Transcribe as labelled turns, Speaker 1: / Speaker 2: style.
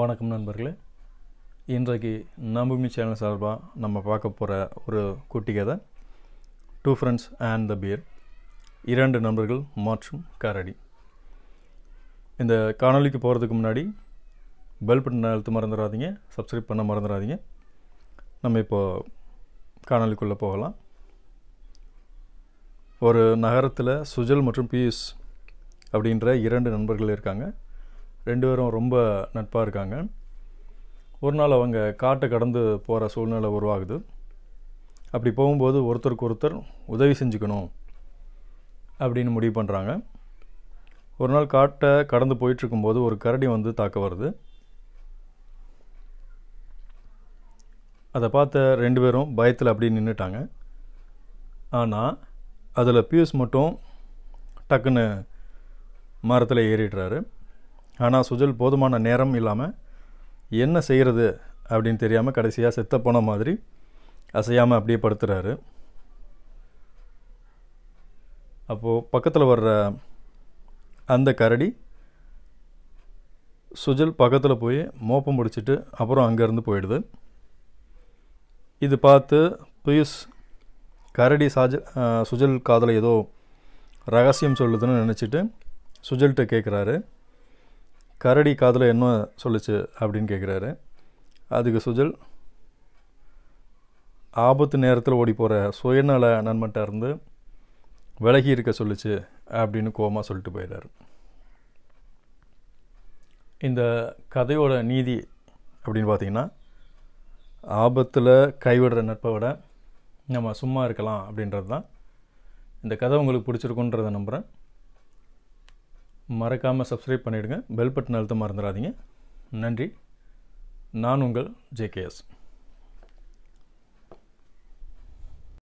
Speaker 1: வணக்கம் நண்பர்களே இன்றைக்கு நம்புமி சேனல் சார்பாக நம்ம பார்க்க போகிற ஒரு குட்டி கதை two friends and the bear இரண்டு நண்பர்கள் மற்றும் கரடி இந்த காணொலிக்கு போகிறதுக்கு முன்னாடி பெல் பட்டன் அழுத்து மறந்துடாதீங்க சப்ஸ்கிரைப் பண்ண மறந்துடாதீங்க நம்ம இப்போது காணொலிக்குள்ளே போகலாம் ஒரு நகரத்தில் சுஜல் மற்றும் பியூஸ் அப்படின்ற இரண்டு நண்பர்கள் இருக்காங்க ரெண்டு பேரும் ரொம்ப நட்பாக இருக்காங்க ஒரு நாள் அவங்க காட்டை கடந்து போகிற சூழ்நிலை உருவாகுது அப்படி போகும்போது ஒருத்தருக்கு ஒருத்தர் உதவி செஞ்சுக்கணும் அப்படின்னு முடிவு பண்ணுறாங்க ஒரு நாள் காட்டை கடந்து போயிட்டுருக்கும்போது ஒரு கரடி வந்து தாக்க வருது அதை பார்த்த ரெண்டு பேரும் பயத்தில் அப்படி நின்றுட்டாங்க ஆனால் அதில் பியூஸ் மட்டும் டக்குன்னு மரத்தில் ஏறிடுறாரு ஆனால் சுஜல் போதுமான நேரம் இல்லாமல் என்ன செய்கிறது அப்படின்னு தெரியாமல் கடைசியாக செத்த போன மாதிரி அசையாமல் அப்படியே படுத்துகிறாரு அப்போது பக்கத்தில் வர்ற அந்த கரடி சுஜல் பக்கத்தில் போய் மோப்பம் பிடிச்சிட்டு அப்புறம் அங்கேருந்து போயிடுது இது பார்த்து பியூஸ் கரடி சாஜ சுஜல் காதில் ஏதோ ரகசியம் சொல்லுதுன்னு நினச்சிட்டு சுஜல்கிட்ட கேட்குறாரு கரடி காதில் என்ன சொல்லிச்சு அப்படின்னு கேட்குறாரு அதுக்கு சுஜல் ஆபத்து நேரத்தில் ஓடி போகிற சுயநல நண்பன்ட்ட இருந்து விலகி இருக்க சொல்லிச்சு அப்படின்னு கோமா சொல்லிட்டு போயிடுறாரு இந்த கதையோட நீதி அப்படின்னு பார்த்தீங்கன்னா ஆபத்தில் கைவிடுற நட்பை விட நம்ம சும்மா இருக்கலாம் அப்படின்றது தான் இந்த கதை உங்களுக்கு பிடிச்சிருக்குன்றதை நம்புகிறேன் மறக்காமல் சப்ஸ்கிரைப் பண்ணிவிடுங்க பெல் பட்டன் அழுத்த மறந்துடாதீங்க நன்றி நான் உங்கள் ஜேகேஎஸ்